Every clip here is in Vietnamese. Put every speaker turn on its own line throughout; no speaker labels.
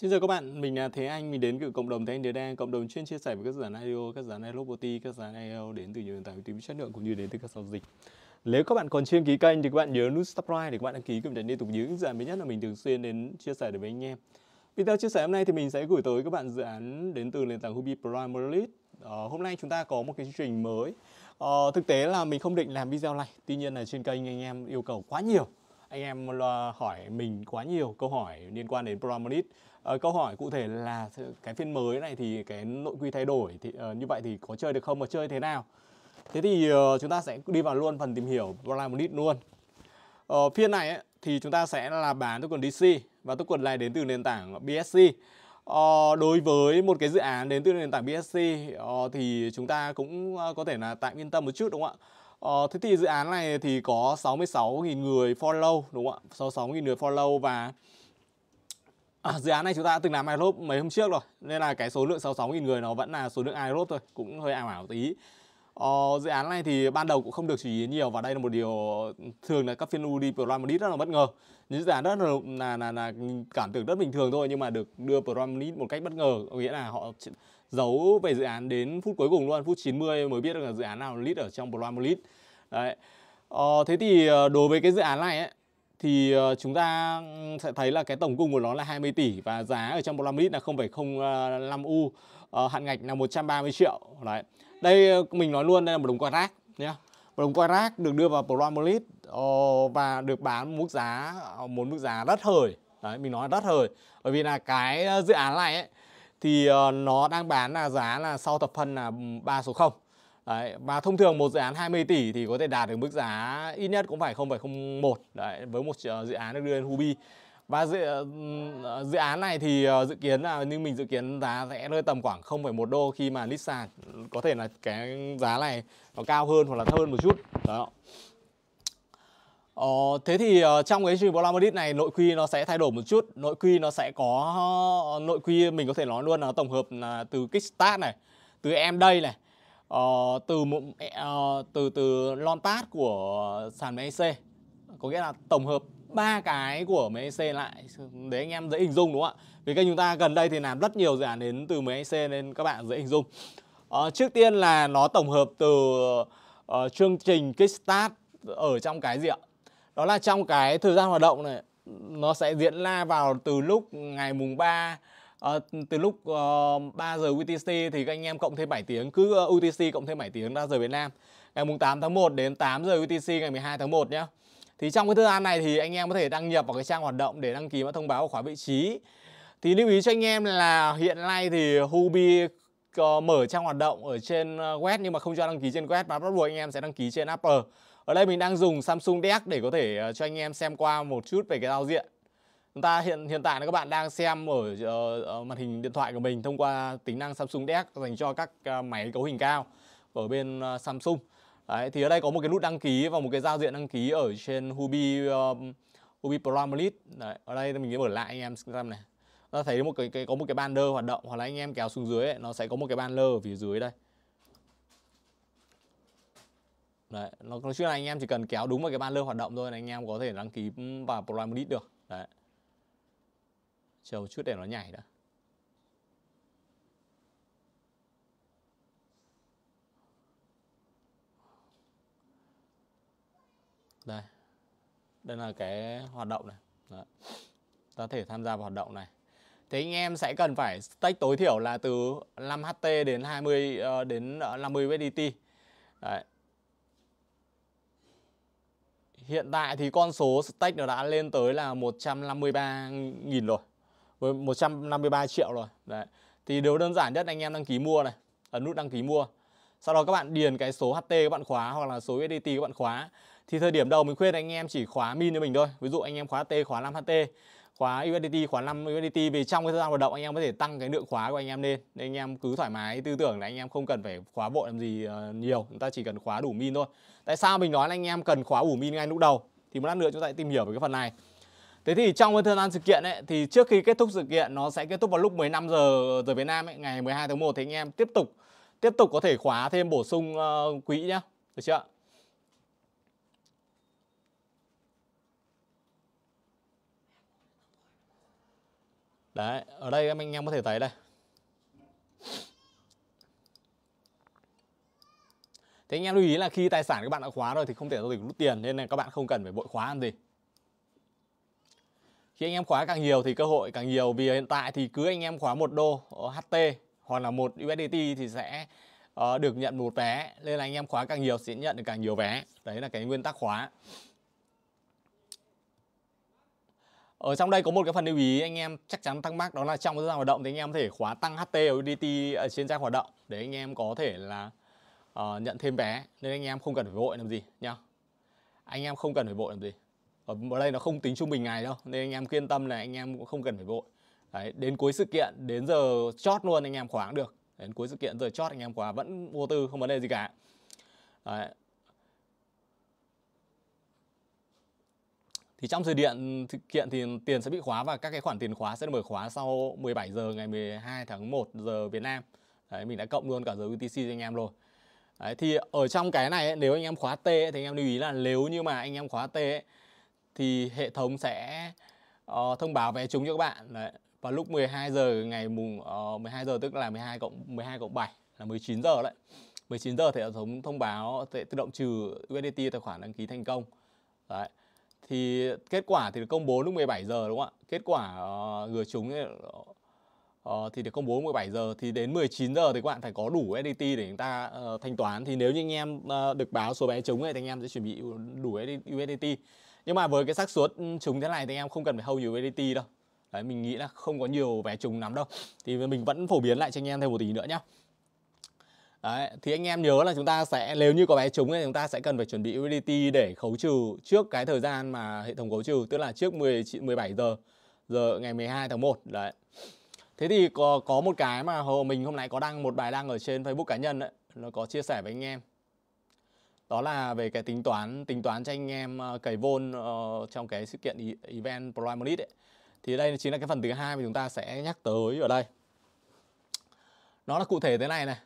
Xin chào các bạn, mình là Thế Anh, mình đến từ cộng đồng Thế Anh Đế Đen, cộng đồng chuyên chia sẻ về các dự án IO, các dự án iRobotics, các dự án IO đến từ nhiều nền tảng uy tín chất lượng cũng như đến từ các giao dịch. Nếu các bạn còn chưa đăng ký kênh thì các bạn nhớ nút subscribe để các bạn đăng ký cùng để liên tục những dự án mới nhất mà mình thường xuyên đến chia sẻ đến với anh em. Video chia sẻ hôm nay thì mình sẽ gửi tới các bạn dự án đến từ nền tảng Hubi Prime Ờ, hôm nay chúng ta có một cái chương trình mới. Ờ, thực tế là mình không định làm video này, tuy nhiên là trên kênh anh em yêu cầu quá nhiều anh em hỏi mình quá nhiều câu hỏi liên quan đến Promolit Ờ, câu hỏi cụ thể là cái phiên mới này thì cái nội quy thay đổi thì uh, như vậy thì có chơi được không và chơi thế nào thế thì uh, chúng ta sẽ đi vào luôn phần tìm hiểu Blamonit luôn uh, phiên này ấy, thì chúng ta sẽ là bán token DC và token này đến từ nền tảng BSC Ờ, đối với một cái dự án đến từ nền tảng BSC ờ, thì chúng ta cũng có thể là tạm yên tâm một chút đúng không ạ? Ờ, thế thì dự án này thì có 66.000 người follow đúng không ạ? 66.000 người follow và À, dự án này chúng ta đã từng làm iRope mấy hôm trước rồi Nên là cái số lượng 66.000 người nó vẫn là số lượng iRope thôi Cũng hơi ảo ảo tí ờ, Dự án này thì ban đầu cũng không được chú ý nhiều Và đây là một điều thường là các phiên UD Promenade rất là bất ngờ Những dự án rất là, là, là, là cảm tưởng rất bình thường thôi Nhưng mà được đưa Promenade một cách bất ngờ có Nghĩa là họ giấu về dự án đến phút cuối cùng luôn Phút 90 mới biết được là dự án nào lead ở trong Promenade Đấy Ờ, thế thì ờ, đối với cái dự án này ấy, thì ờ, chúng ta sẽ thấy là cái tổng cung của nó là 20 tỷ và giá ở trong 1 lít là 0,05 ờ, U ờ, hạn ngạch là 130 triệu đấy đây mình nói luôn đây là một đồng rác nhé một đồng rác được đưa vào program một lít và được bán mức giá một mức giá rất hời đấy mình nói rất hời bởi vì là cái dự án này ấy, thì nó đang bán là giá là sau thập phân là ba số 0 Đấy, và thông thường một dự án 20 tỷ thì có thể đạt được mức giá ít nhất cũng phải 0,01 đấy với một ờ, dự án được đưa lên Hubi. Và dự, ờ, dự án này thì ờ, dự kiến là như mình dự kiến giá sẽ rơi tầm khoảng 0,1 đô khi mà Nissan có thể là cái giá này nó cao hơn hoặc là thấp hơn một chút. Đó. Ờ, thế thì trong cái Blamarit này nội quy nó sẽ thay đổi một chút Nội quy nó sẽ có Nội quy mình có thể nói luôn là tổng hợp là từ Kickstart này Từ em đây này uh, từ một uh, ờ, từ từ lon tát của sàn MEC có nghĩa là tổng hợp ba cái của MEC lại để anh em dễ hình dung đúng không ạ vì kênh chúng ta gần đây thì làm rất nhiều dự án đến từ MEC nên các bạn dễ hình dung uh, trước tiên là nó tổng hợp từ uh, chương trình Kickstart ở trong cái gì ạ đó là trong cái thời gian hoạt động này nó sẽ diễn ra vào từ lúc ngày mùng 3 à, từ lúc uh, ờ, 3 giờ UTC thì các anh em cộng thêm 7 tiếng cứ uh, ờ, UTC cộng thêm 7 tiếng ra giờ Việt Nam ngày mùng 8 tháng 1 đến 8 giờ UTC ngày 12 tháng 1 nhé thì trong cái thời gian này thì anh em có thể đăng nhập vào cái trang hoạt động để đăng ký và thông báo của khóa vị trí thì lưu ý cho anh em là hiện nay thì Hubi mở trang hoạt động ở trên web nhưng mà không cho đăng ký trên web và bắt buộc anh em sẽ đăng ký trên Apple ở đây mình đang dùng Samsung DeX để có thể cho anh em xem qua một chút về cái giao diện chúng ta hiện hiện tại là các bạn đang xem ở, ở, ờ, ở ờ, màn hình điện thoại của mình thông qua tính năng Samsung DeX dành cho các ờ, máy cấu hình cao ở bên Samsung Đấy, thì ở đây có một cái nút đăng ký và một cái giao diện đăng ký ở trên Hubi uh, Hubi Prime Đấy, ở đây mình mở lại anh em xem này ta thấy một cái, cái có một cái banner hoạt động hoặc là anh em kéo xuống dưới ấy, nó sẽ có một cái banner ở phía dưới đây đấy nó nói chung là anh em chỉ cần kéo đúng vào cái banner hoạt động thôi là anh em có thể đăng ký vào Prime Lead được đấy chờ chút để nó nhảy đã đây đây là cái hoạt động này Đó. ta thể tham gia vào hoạt động này thế anh em sẽ cần phải stake tối thiểu là từ 5 ht đến 20 ờ, đến 50 ờ, USDT Đấy. hiện tại thì con số stake nó đã lên tới là 153.000 rồi với 153 triệu rồi đấy thì điều đơn giản nhất anh em đăng ký mua này ấn nút đăng ký mua sau đó các bạn điền cái số HT các bạn khóa hoặc là số USDT các bạn khóa thì thời điểm đầu mình khuyên anh em chỉ khóa min cho mình thôi ví dụ anh em khóa T khóa 5 HT khóa USDT khóa 5 USDT vì trong cái thời gian hoạt động anh em có thể tăng cái lượng khóa của anh em lên nên anh em cứ thoải mái tư tưởng là anh em không cần phải khóa vội làm gì ờ, nhiều chúng ta chỉ cần khóa đủ min thôi tại sao mình nói là anh em cần khóa đủ min ngay lúc đầu thì một lát nữa chúng ta sẽ tìm hiểu về cái phần này Thế thì trong cái thời gian sự kiện ấy thì trước khi kết thúc sự kiện nó sẽ kết thúc vào lúc 15 giờ giờ Việt Nam ấy, ngày 12 tháng 1 thì anh em tiếp tục tiếp tục có thể khóa thêm bổ sung uh, ờ, quỹ nhá. Được chưa Đấy, ở đây anh em có thể thấy đây. Thế anh em lưu ý là khi tài sản các bạn đã khóa rồi thì không thể giao dịch rút tiền nên là các bạn không cần phải vội khóa làm gì khi anh em khóa càng nhiều thì cơ hội càng nhiều vì hiện tại thì cứ anh em khóa một đô ờ, HT hoặc là một USDT thì sẽ uh, được nhận một vé nên là anh em khóa càng nhiều sẽ nhận được càng nhiều vé đấy là cái nguyên tắc khóa ở trong đây có một cái phần lưu ý anh em chắc chắn thắc mắc đó là trong cái giao hoạt động thì anh em có thể khóa tăng HT và USDT ở trên trang hoạt động để anh em có thể là uh, nhận thêm vé nên anh em không cần phải vội làm gì nhá anh em không cần phải vội làm gì ở đây nó không tính trung bình ngày đâu nên anh em yên tâm là anh em cũng không cần phải vội Đấy, đến cuối sự kiện đến giờ chót luôn anh em khóa được đến cuối sự kiện giờ chót anh em khóa vẫn vô tư không vấn đề gì cả Đấy. thì trong sự điện thực hiện thì tiền sẽ bị khóa và các cái khoản tiền khóa sẽ mở khóa sau 17 giờ ngày 12 tháng 1 giờ Việt Nam Đấy, mình đã cộng luôn cả giờ UTC cho anh em rồi Đấy, thì ở trong cái này nếu anh em khóa T thì anh em lưu ý là nếu như mà anh em khóa T thì hệ thống sẽ uh, thông báo vé trúng cho các bạn đấy. vào lúc 12 giờ ngày mùng uh, ờ, 12 giờ tức là 12 cộng 12 cộng 7 là 19 giờ đấy 19 giờ thì hệ thống thông báo sẽ tự động trừ USDT tài khoản đăng ký thành công đấy thì kết quả thì được công bố lúc 17 giờ đúng không ạ kết quả uh, gửi chúng thì, uh, thì được công bố 17 giờ thì đến 19 giờ thì các bạn phải có đủ SDT để chúng ta uh, thanh toán thì nếu như anh em uh, được báo số vé trúng thì anh em sẽ chuẩn bị đủ USDT nhưng mà với cái xác suất ừ, trúng thế này thì em không cần phải nhiều USDT đâu đấy mình nghĩ là không có nhiều vé trúng lắm đâu thì mình vẫn phổ biến lại cho anh em thêm một tí nữa nhá Đấy, thì anh em nhớ là chúng ta sẽ nếu như có vé trúng thì chúng ta sẽ cần phải chuẩn bị USDT để khấu trừ trước cái thời gian mà hệ thống khấu trừ tức là trước 10 17 giờ giờ ngày 12 tháng 1 đấy. Thế thì có có một cái mà hồ mình hôm nay có đăng một bài đăng ở trên Facebook cá nhân đấy, nó có chia sẻ với anh em đó là về cái tính toán tính toán cho anh em ờ, cầy vôn uh, trong cái sự kiện e-, event Prime Money ấy. Thì đây chính là cái phần thứ hai mà chúng ta sẽ nhắc tới ở đây. Nó là cụ thể thế này này.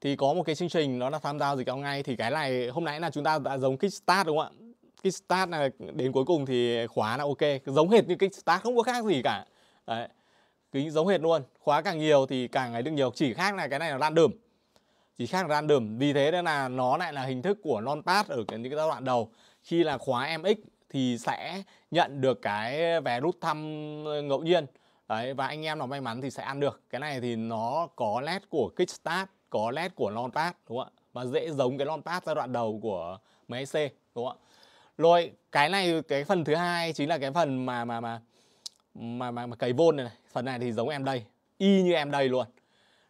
Thì có một cái chương trình nó là tham gia dịch cao ngay thì cái này hôm nãy là chúng ta đã giống Kickstart đúng không ạ? Kickstart là đến cuối cùng thì khóa là ok, giống hệt như Kickstart không có khác gì cả. Đấy. Kính giống hệt luôn, khóa càng nhiều thì càng ấy được nhiều, chỉ khác là cái này là random chỉ khác random vì thế nên là nó lại là hình thức của non pass ở cái những cái giai đoạn đầu khi là khóa mx thì sẽ nhận được cái vé rút thăm ngẫu nhiên đấy và anh em nào may mắn thì sẽ ăn được cái này thì nó có led của kickstart có led của non pass đúng không ạ và dễ giống cái non pass giai đoạn đầu của máy đúng không ạ rồi cái này cái phần thứ hai chính là cái phần mà mà mà mà mà, mà cấy vôn này, này phần này thì giống em đây y như em đây luôn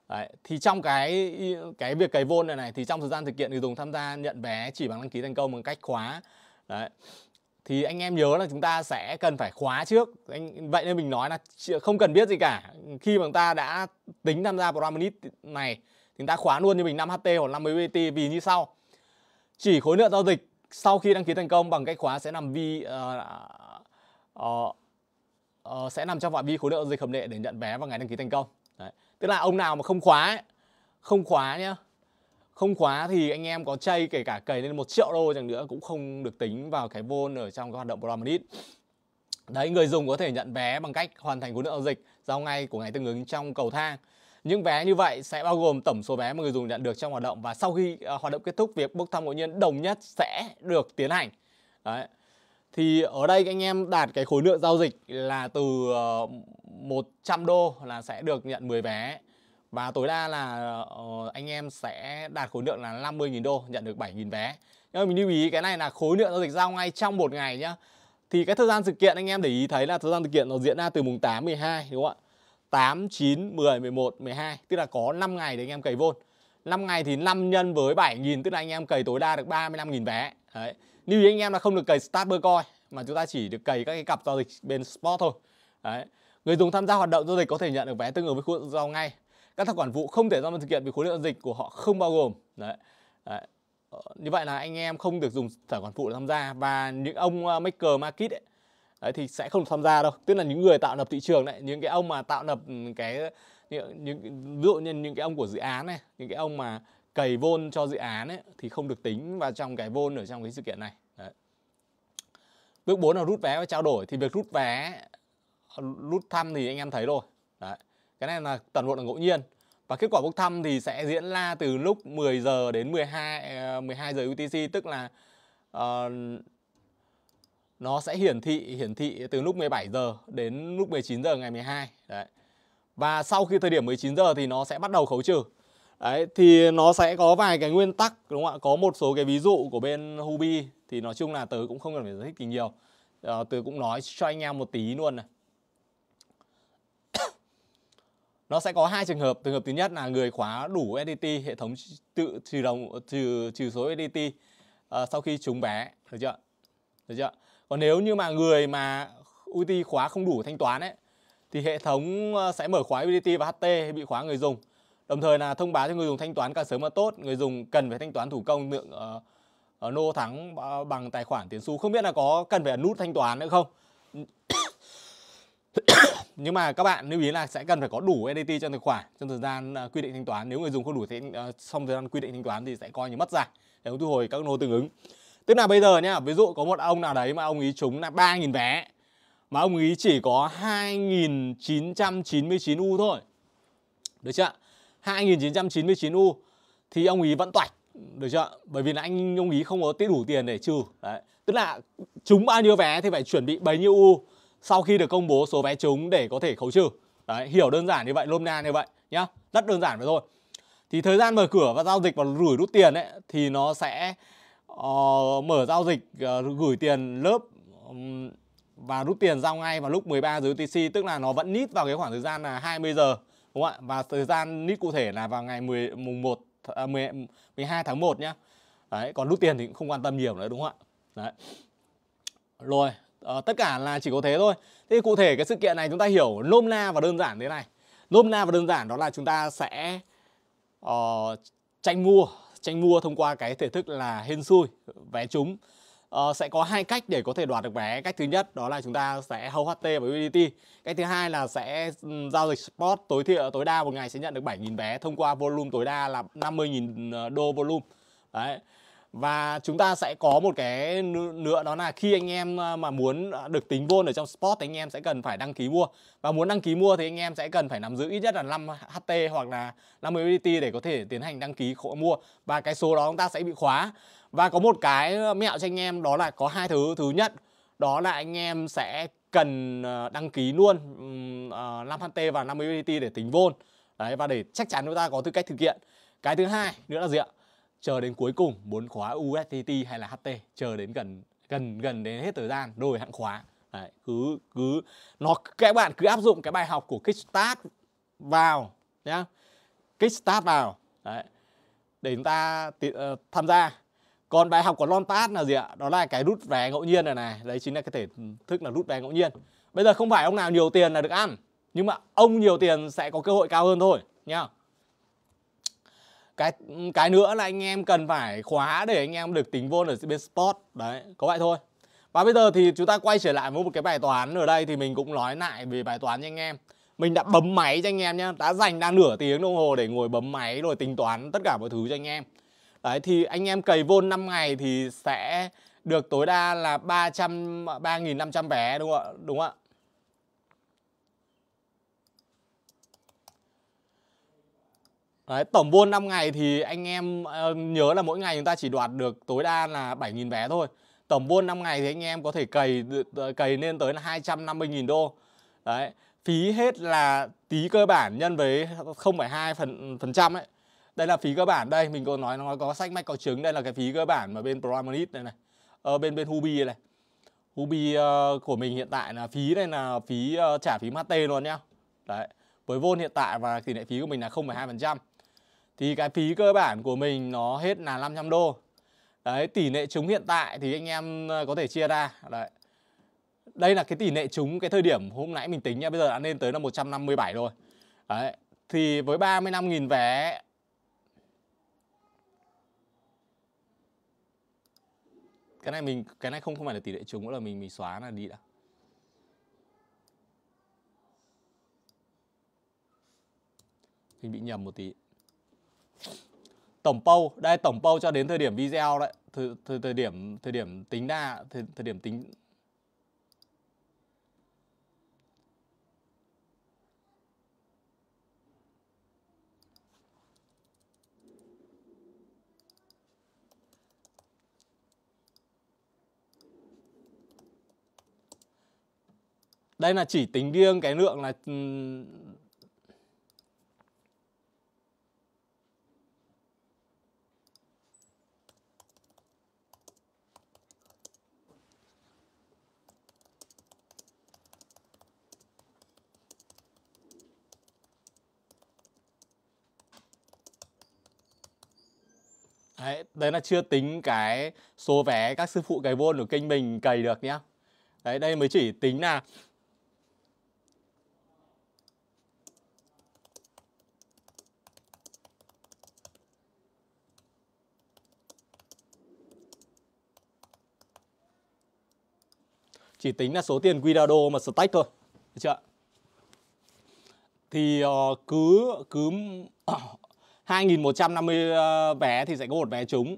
Đấy, thì trong cái cái việc cấy vôn này này thì trong thời gian thực hiện người dùng tham gia nhận vé chỉ bằng đăng ký thành công bằng cách khóa đấy thì anh em nhớ là chúng ta sẽ cần phải khóa trước anh vậy nên mình nói là không cần biết gì cả khi mà ta đã tính tham gia program minute này thì ta khóa luôn như mình 5 ht hoặc 50 bt vì như sau chỉ khối lượng giao dịch sau khi đăng ký thành công bằng cách khóa sẽ nằm vi uh, uh, uh, sẽ nằm trong phạm vi khối lượng giao dịch hợp lệ để nhận vé vào ngày đăng ký thành công tức là ông nào mà không khóa không khóa nhá không khóa thì anh em có chay kể cả cày lên một triệu đô chẳng nữa cũng không được tính vào cái vôn ở trong cái hoạt động Promenade đấy người dùng có thể nhận vé bằng cách hoàn thành khối lượng giao dịch giao ngay của ngày tương ứng trong cầu thang những vé như vậy sẽ bao gồm tổng số vé mà người dùng nhận được trong hoạt động và sau khi uh, hoạt động kết thúc việc bốc thăm ngẫu nhiên đồng nhất sẽ được tiến hành đấy thì ở đây anh em đạt cái khối lượng giao dịch là từ 100 ờ, đô là sẽ được nhận 10 vé và tối đa là ờ, anh em sẽ đạt khối lượng là 50.000 đô nhận được 7.000 vé nhưng mà mình lưu ý cái này là khối lượng giao dịch giao ngay trong một ngày nhá thì cái thời gian sự kiện anh em để ý thấy là thời gian sự kiện nó diễn ra từ mùng 8 12 đúng không ạ 8 9 10 11 12 tức là có 5 ngày để anh em cày vôn 5 ngày thì 5 nhân với 7.000 tức là anh em cày tối đa được 35.000 vé đấy lưu ý anh em là không được cầy starter coin mà chúng ta chỉ được cầy các cái cặp giao dịch bên spot thôi đấy người dùng tham gia hoạt động giao dịch có thể nhận được vé tương ứng với khối lượng giao ngay các tài quản vụ không thể giao dịch thực hiện vì khối lượng giao dịch của họ không bao gồm đấy, đấy. Ờ, như vậy là anh em không được dùng tài quản phụ để tham gia và những ông uh, maker market ấy, đấy thì sẽ không được tham gia đâu tức là những người tạo lập thị trường đấy những cái ông mà tạo lập cái những, những ví dụ như những cái ông của dự án này những cái ông mà cầy vôn cho dự án ấy, thì không được tính vào trong cái vôn ở trong cái sự kiện này Đấy. bước 4 là rút vé và trao đổi thì việc rút vé rút thăm thì anh em thấy rồi Đấy. cái này là toàn bộ là ngẫu nhiên và kết quả bốc thăm thì sẽ diễn ra từ lúc 10 giờ đến 12 12 ờ, giờ UTC tức là uh, nó sẽ hiển thị hiển thị từ lúc 17 giờ đến lúc 19 giờ ngày 12 đấy. Và sau khi thời điểm 19 giờ thì nó sẽ bắt đầu khấu trừ. Đấy, thì nó sẽ có vài cái nguyên tắc đúng không ạ? Có một số cái ví dụ của bên Hubi thì nói chung là tớ cũng không cần phải giải thích gì nhiều. À, tớ cũng nói cho anh em một tí luôn này. nó sẽ có hai trường hợp. Trường hợp thứ nhất là người khóa đủ EDT, hệ thống tự trừ đồng trừ trừ số EDT à, ờ, sau khi trúng bé được chưa? Được chưa? Còn nếu như mà người mà UT khóa không đủ thanh toán ấy thì hệ thống ờ, sẽ mở khóa UDT và HT bị khóa người dùng Đồng thời là thông báo cho người dùng thanh toán càng sớm càng tốt, người dùng cần phải thanh toán thủ công lượng uh, ờ, ờ, nô thắng bằng tài khoản tiền xu. Không biết là có cần phải nút thanh toán nữa không? nhưng mà các bạn lưu ý là sẽ cần phải có đủ NDT trong tài khoản trong thời gian ờ, quy định thanh toán nếu người dùng không đủ thanh, xong thời gian quy định thanh toán thì sẽ coi như mất giải để thu hồi các nô tương ứng tức là bây giờ nhá ví dụ có một ông nào đấy mà ông ý trúng là 3.000 vé mà ông ý chỉ có 2.999 u thôi được chưa 2999 U thì ông ý vẫn toạch được chưa bởi vì là anh ông ý không có tiết đủ tiền để trừ đấy tức là chúng bao nhiêu vé thì phải chuẩn bị bấy nhiêu u sau khi được công bố số vé trúng để có thể khấu trừ đấy hiểu đơn giản như vậy lôm na như vậy nhá rất đơn giản vậy thôi thì thời gian mở cửa và giao dịch và gửi rút tiền ấy thì nó sẽ uh, mở giao dịch uh, gửi tiền lớp um, và rút tiền giao ngay vào lúc 13 giờ UTC tức là nó vẫn nít vào cái khoảng thời gian là 20 giờ đúng không ạ và thời gian nít cụ thể là vào ngày 10 mùng 1 à, 10, 12 tháng 1 nhá đấy còn rút tiền thì cũng không quan tâm nhiều nữa đúng không ạ đấy rồi à, tất cả là chỉ có thế thôi thế cụ thể cái sự kiện này chúng ta hiểu nôm na và đơn giản thế này nôm na và đơn giản đó là chúng ta sẽ uh, tranh mua tranh mua thông qua cái thể thức là hên xui vé trúng Ờ, sẽ có hai cách để có thể đoạt được vé cách thứ nhất đó là chúng ta sẽ hầu HT và UDT cách thứ hai là sẽ giao dịch spot tối thiểu tối đa một ngày sẽ nhận được 7.000 vé thông qua volume tối đa là 50.000 ờ, đô volume đấy và chúng ta sẽ có một cái nữa đó là khi anh em ờ, mà muốn được tính vôn ở trong spot thì anh em sẽ cần phải đăng ký mua và muốn đăng ký mua thì anh em sẽ cần phải nắm giữ ít nhất là 5 HT hoặc là 50 USDT để có thể tiến hành đăng ký mua và cái số đó chúng ta sẽ bị khóa và có một cái ờ, mẹo cho anh em đó là có hai thứ. Thứ nhất đó là anh em sẽ cần ờ, đăng ký luôn năm 5 t và 50 BT để tính vôn. Đấy và để chắc chắn chúng ta có tư cách thực hiện. Cái thứ hai nữa là gì ạ? Chờ đến cuối cùng muốn khóa USDT hay là HT, chờ đến gần gần gần đến hết thời gian rồi hạn khóa. Đấy, cứ cứ nó các bạn cứ áp dụng cái bài học của Kickstart vào nhá. Kickstart vào. Đấy. Để chúng ta uh, tham gia còn bài học của long pass là gì ạ đó là cái rút vé ngẫu nhiên này này đấy chính là cái thể thức là rút vé ngẫu nhiên bây giờ không phải ông nào nhiều tiền là được ăn nhưng mà ông nhiều tiền sẽ có cơ hội cao hơn thôi nhá cái cái nữa là anh em cần phải khóa để anh em được tính vốn ở bên sport đấy có vậy thôi và bây giờ thì chúng ta quay trở lại với một cái bài toán ở đây thì mình cũng nói lại về bài toán cho anh em mình đã bấm máy cho anh em nhé đã dành ra nửa tiếng đồng hồ để ngồi bấm máy rồi tính toán tất cả mọi thứ cho anh em Đấy thì anh em cầy vôn 5 ngày thì sẽ được tối đa là 300 3.500 vé đúng không ạ? Đúng không ạ? Đấy, tổng vôn 5 ngày thì anh em ờ, nhớ là mỗi ngày chúng ta chỉ đoạt được tối đa là 7.000 vé thôi. Tổng vôn 5 ngày thì anh em có thể cầy cầy lên tới là 250.000 đô. Đấy, phí hết là tí cơ bản nhân với 0,2 phần phần trăm ấy đây là phí cơ bản đây mình có nói nó có sách mách có trứng đây là cái phí cơ bản mà bên Promonit này này ờ, bên bên Hubi này Hubi uh, của mình hiện tại là phí này là phí uh, trả phí MT luôn nhá đấy với vôn hiện tại và tỷ lệ phí của mình là 0,2% thì cái phí cơ bản của mình nó hết là 500 đô đấy tỷ lệ trúng hiện tại thì anh em ờ, có thể chia ra đấy đây là cái tỷ lệ trúng cái thời điểm hôm nãy mình tính nha bây giờ đã lên tới là 157 rồi đấy thì với 35.000 vé cái này mình cái này không không phải là tỷ lệ trúng là mình mình xóa là đi đã hình bị nhầm một tí tổng pâu đây tổng pâu cho đến thời điểm video đấy thời, thời, thời điểm thời điểm tính đa thời, thời điểm tính đây là chỉ tính riêng cái lượng là ừ, Đấy, đấy là chưa tính cái số vé các sư phụ cày vôn của kênh mình cày được nhá. Đấy, đây mới chỉ tính là chỉ tính là số tiền Guidado mà stack thôi được chưa thì uh, cứ cứ uh, 150 uh, vé thì sẽ có một vé trúng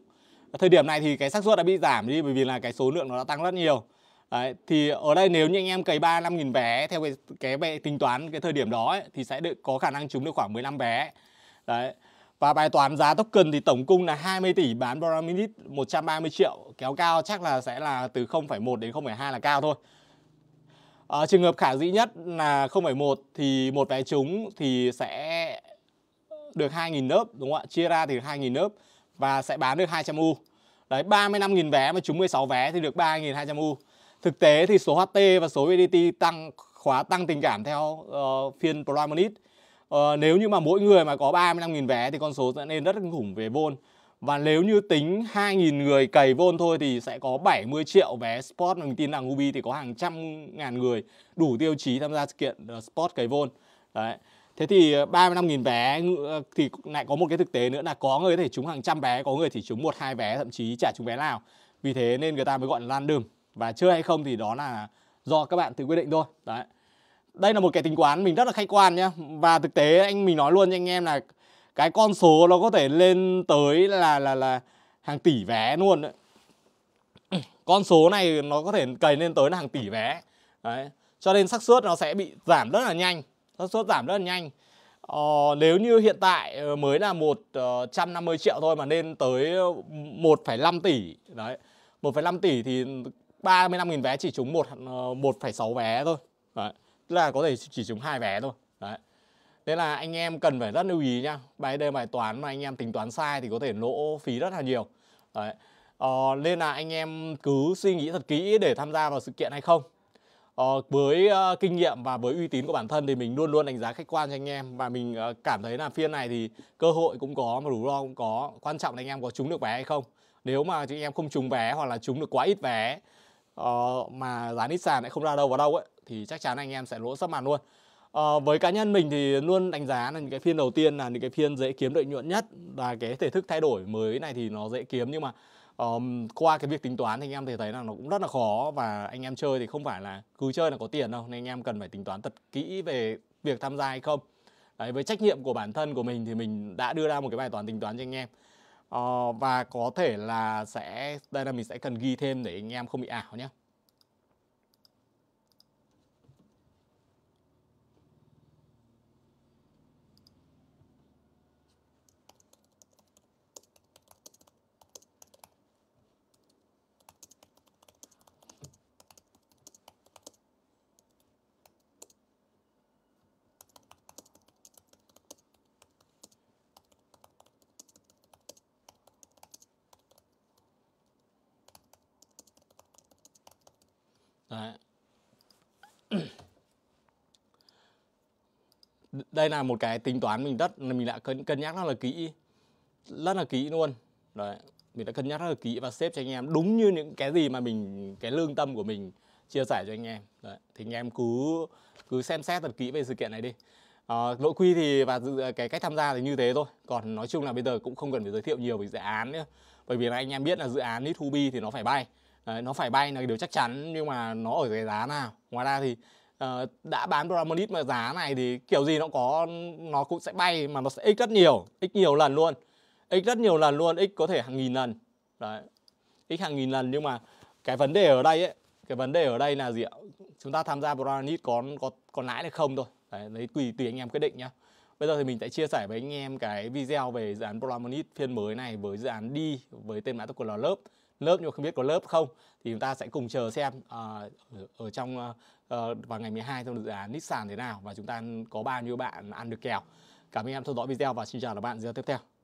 thời điểm này thì cái xác suất đã bị giảm đi bởi vì là cái số lượng nó đã tăng rất nhiều Đấy, thì ở đây nếu như anh em cày 3 5 nghìn vé theo cái cái tính toán cái thời điểm đó ấy, thì sẽ được có khả năng trúng được khoảng 15 vé. Đấy. Và bài toán giá token thì tổng cung là 20 tỷ bán Boraminit 130 triệu Kéo cao chắc là sẽ là từ 0,1 đến 0,2 là cao thôi à, Trường hợp khả dĩ nhất là 0,1 thì một vé trúng thì sẽ được 2.000 nớp đúng không ạ? Chia ra thì được 2.000 nớp và sẽ bán được 200 U Đấy 35.000 vé mà trúng 16 vé thì được 3.200 U Thực tế thì số HT và số VDT tăng khóa tăng tình cảm theo uh, phiên Promonit Ờ, nếu như mà mỗi người mà có 35.000 vé thì con số sẽ lên rất khủng về vôn và nếu như tính 2.000 người cày vôn thôi thì sẽ có 70 triệu vé sport mình tin rằng Ubi thì có hàng trăm ngàn người đủ tiêu chí tham gia sự kiện ờ, sport cày vôn đấy Thế thì 35.000 ờ, vé thì lại có một cái thực tế nữa là có người có thể trúng hàng trăm vé, có người thì trúng một hai vé thậm chí chả trúng vé nào. Vì thế nên người ta mới gọi là lan đường và chơi hay không thì đó là do các bạn tự quyết định thôi. Đấy đây là một cái tính toán mình rất là khách quan nhá và thực tế anh mình nói luôn cho anh em là cái con số nó có thể lên tới là là là hàng tỷ vé luôn đấy con số này nó có thể cày lên tới là hàng tỷ vé đấy cho nên xác suất nó sẽ bị giảm rất là nhanh xác suất giảm rất là nhanh ờ, nếu như hiện tại ờ, mới là 150 ờ, triệu thôi mà lên tới 1,5 ờ, tỷ đấy 1,5 tỷ thì 35.000 vé chỉ trúng 1 1,6 vé thôi đấy là có thể chỉ trúng hai vé thôi đấy thế là anh em cần phải rất lưu ý nhá bài đề bài toán mà anh em tính toán sai thì có thể lỗ phí rất là nhiều đấy ờ, nên là anh em cứ suy nghĩ thật kỹ để tham gia vào sự kiện hay không ờ, với uh, kinh nghiệm và với uy tín của bản thân thì mình luôn luôn đánh giá khách quan cho anh em và mình uh, cảm thấy là phiên này thì cơ hội cũng có mà rủi ro cũng có quan trọng là anh em có trúng được vé hay không nếu mà anh em không trúng vé hoặc là trúng được quá ít vé uh, mà giá ít sàn lại không ra đâu vào đâu ấy thì chắc chắn anh em sẽ lỗ sấp mặt luôn à, với cá nhân mình thì luôn đánh giá là những cái phiên đầu tiên là những cái phiên dễ kiếm lợi nhuận nhất và cái thể thức thay đổi mới này thì nó dễ kiếm nhưng mà um, qua cái việc tính toán thì anh em thể thấy là nó cũng rất là khó và anh em chơi thì không phải là cứ chơi là có tiền đâu nên anh em cần phải tính toán thật kỹ về việc tham gia hay không Đấy, với trách nhiệm của bản thân của mình thì mình đã đưa ra một cái bài toán tính toán cho anh em uh, và có thể là sẽ đây là mình sẽ cần ghi thêm để anh em không bị ảo nhé Đấy. đây là một cái tính toán mình rất mình đã cân, cân nhắc rất là kỹ rất là kỹ luôn đấy mình đã cân nhắc rất là kỹ và xếp cho anh em đúng như những cái gì mà mình cái lương tâm của mình chia sẻ cho anh em đấy. thì anh em cứ cứ xem xét thật kỹ về sự kiện này đi à, ờ, nội quy thì và cái cách tham gia thì như thế thôi còn nói chung là bây giờ cũng không cần phải giới thiệu nhiều về dự án nữa bởi vì là anh em biết là dự án Nithubi thì nó phải bay Đấy, nó phải bay là điều chắc chắn nhưng mà nó ở cái giá nào ngoài ra thì uh, đã bán Doramonit mà giá này thì kiểu gì nó có nó cũng sẽ bay mà nó sẽ ít rất nhiều ít nhiều lần luôn ít rất nhiều lần luôn ít có thể hàng nghìn lần đấy x hàng nghìn lần nhưng mà cái vấn đề ở đây ấy cái vấn đề ở đây là gì ạ chúng ta tham gia Doramonit có có có lãi hay không thôi đấy, đấy tùy tùy anh em quyết định nhá Bây giờ thì mình sẽ chia sẻ với anh em cái video về dự án Promonit phiên mới này với dự án đi với tên mã token là lớp lớp nhưng mà không biết có lớp không thì chúng ta sẽ cùng chờ xem uh, ở, ở trong uh, vào ngày 12 trong dự án Nissan thế nào và chúng ta có bao nhiêu bạn ăn được kèo. Cảm ơn em theo dõi video và xin chào các bạn video tiếp theo.